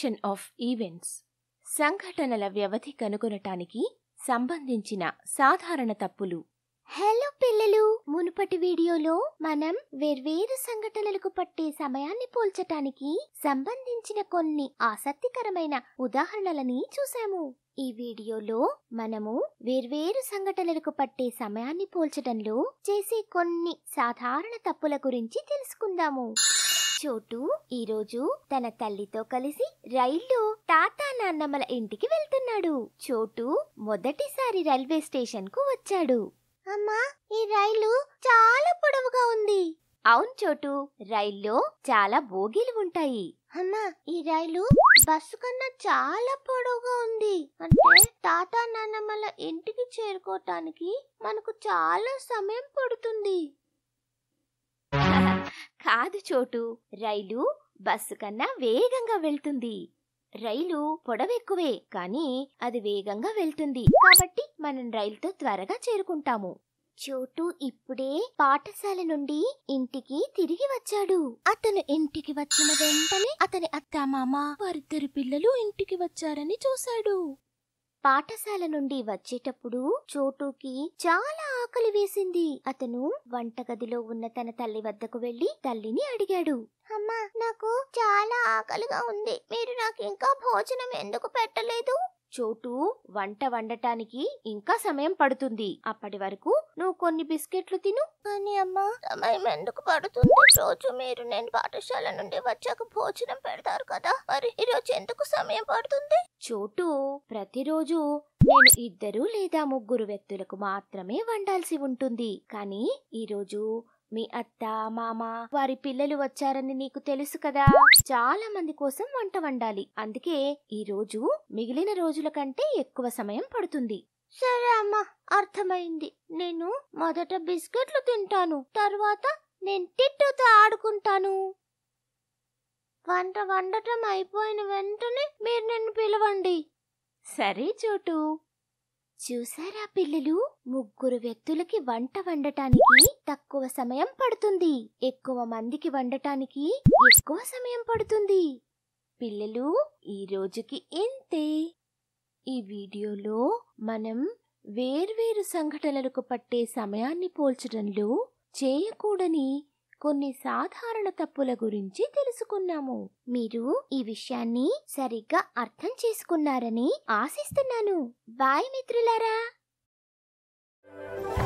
duration of events సంఘటనల వ్యవధి కనుగొనటానికి సంబంధించిన సాధారణ తప్పులు హలో పిల్లలు మునుపటి వీడియోలో మనం వేర్వేరు సంఘటనలకు పట్టే సమయాన్ని పోల్చటానికి సంబంధించిన కొన్ని ఆసక్తికరమైన ఉదాహరణలని చూశాము ఈ వీడియోలో మనము వేర్వేరు సంఘటనలకు పట్టే సమయాన్ని పోల్చడంలో చేసే కొన్ని సాధారణ తప్పుల గురించి తెలుసుకుందాము చోటు ఈరోజు తన తల్లితో కలిసి రైల్లో తాత నాన్నమ్మల ఇంటికి వెళ్తున్నాడు చోటు మొదటిసారి రైల్వే స్టేషన్ కు వచ్చాడు అమ్మా ఈ రైలు చాలా పొడవుగా ఉంది అవును చోటు రైల్లో చాలా బోగీలు ఉంటాయి అమ్మా ఈ రైలు బస్సు కన్నా చాలా పొడవుగా ఉంది అంటే తాతా నాన్నమ్మల ఇంటికి చేరుకోవటానికి మనకు చాలా సమయం పడుతుంది కాదు చోటు రైలు బస్సు కన్నా వేగంగా వెళ్తుంది రైలు పొడవెక్కువే కానీ అది వేగంగా వెళ్తుంది కాబట్టి మనం రైలుతో త్వరగా చేరుకుంటాము చోటు ఇప్పుడే పాఠశాల నుండి ఇంటికి తిరిగి వచ్చాడు అతను ఇంటికి వచ్చిన వెంటనే అతని అత్త మామ వారిద్దరు పిల్లలు ఇంటికి వచ్చారని చూశాడు పాఠశాల నుండి వచ్చేటప్పుడు చోటుకి చాలా ఆకలి వేసింది అతను వంటగదిలో ఉన్న తన తల్లి వద్దకు వెళ్లి తల్లిని అడిగాడు అమ్మా నాకు చాలా ఆకలిగా ఉంది మీరు నాకు ఇంకా భోజనం ఎందుకు పెట్టలేదు చోటు వంట వండటానికి ఇంకా సమయం పడుతుంది అప్పటి వరకు నువ్వు కొన్ని బిస్కెట్లు తిను కానీ అమ్మా సమయం ఎందుకు పడుతుంది రోజు మీరు నేను పాఠశాల నుండి వచ్చాక భోజనం పెడతారు కదా మరి ఈరోజు ఎందుకు సమయం పడుతుంది చోటు ప్రతిరోజు నేను ఇద్దరు లేదా ముగ్గురు వ్యక్తులకు మాత్రమే వండాల్సి ఉంటుంది కానీ ఈరోజు మీ అత్త మామ వారి పిల్లలు వచ్చారని నీకు తెలుసు కదా చాలా మంది కోసం వంట వండాలి అందుకే ఈ రోజు మిగిలిన రోజుల కంటే ఎక్కువ సమయం పడుతుంది సరే అమ్మా అర్థమైంది నేను మొదట బిస్కెట్లు తింటాను తర్వాత నేను టిట్టుతో ఆడుకుంటాను వంట వండటం అయిపోయిన వెంటనే మీరు నిన్ను పిలవండి సరే చోటు చూసారా పిల్లలు ముగ్గురు వ్యక్తులకి వంట వండటానికి తక్కువ సమయం పడుతుంది ఎక్కువ మందికి వండటానికి ఎక్కువ సమయం పడుతుంది పిల్లలు ఈ రోజుకి ఇంతే ఈ వీడియోలో మనం వేర్వేరు సంఘటనలకు పట్టే సమయాన్ని పోల్చడంలో చేయకూడని కొన్ని సాధారణ తప్పుల గురించి తెలుసుకున్నాము మీరు ఈ విషయాన్ని సరిగ్గా అర్థం చేసుకున్నారని ఆశిస్తున్నాను బాయ్ మిత్రులారా